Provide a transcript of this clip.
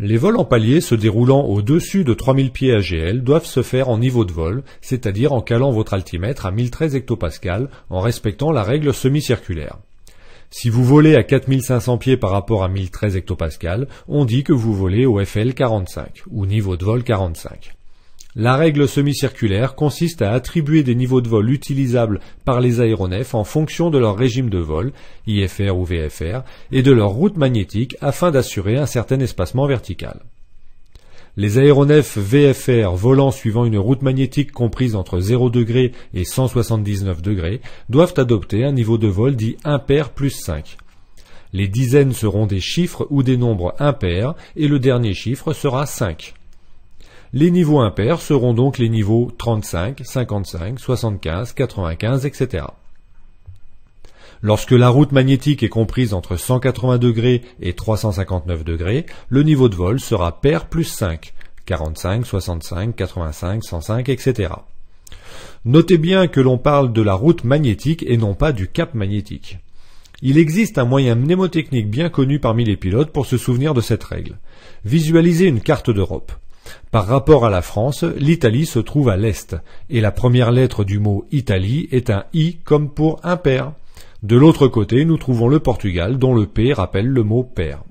Les vols en palier se déroulant au-dessus de 3000 pieds AGL doivent se faire en niveau de vol, c'est-à-dire en calant votre altimètre à 1013 hectopascal en respectant la règle semi-circulaire. Si vous volez à 4500 pieds par rapport à 1013 hectopascal, on dit que vous volez au FL 45 ou niveau de vol 45. La règle semi-circulaire consiste à attribuer des niveaux de vol utilisables par les aéronefs en fonction de leur régime de vol, IFR ou VFR, et de leur route magnétique afin d'assurer un certain espacement vertical. Les aéronefs VFR volant suivant une route magnétique comprise entre 0 et 179° degrés doivent adopter un niveau de vol dit impair plus 5. Les dizaines seront des chiffres ou des nombres impairs et le dernier chiffre sera 5. Les niveaux impairs seront donc les niveaux 35, 55, 75, 95, etc. Lorsque la route magnétique est comprise entre 180 et 359 le niveau de vol sera pair plus 5, 45, 65, 85, 105, etc. Notez bien que l'on parle de la route magnétique et non pas du cap magnétique. Il existe un moyen mnémotechnique bien connu parmi les pilotes pour se souvenir de cette règle. Visualisez une carte d'Europe. Par rapport à la France, l'Italie se trouve à l'est, et la première lettre du mot Italie est un I comme pour un père ». De l'autre côté, nous trouvons le Portugal dont le P rappelle le mot père.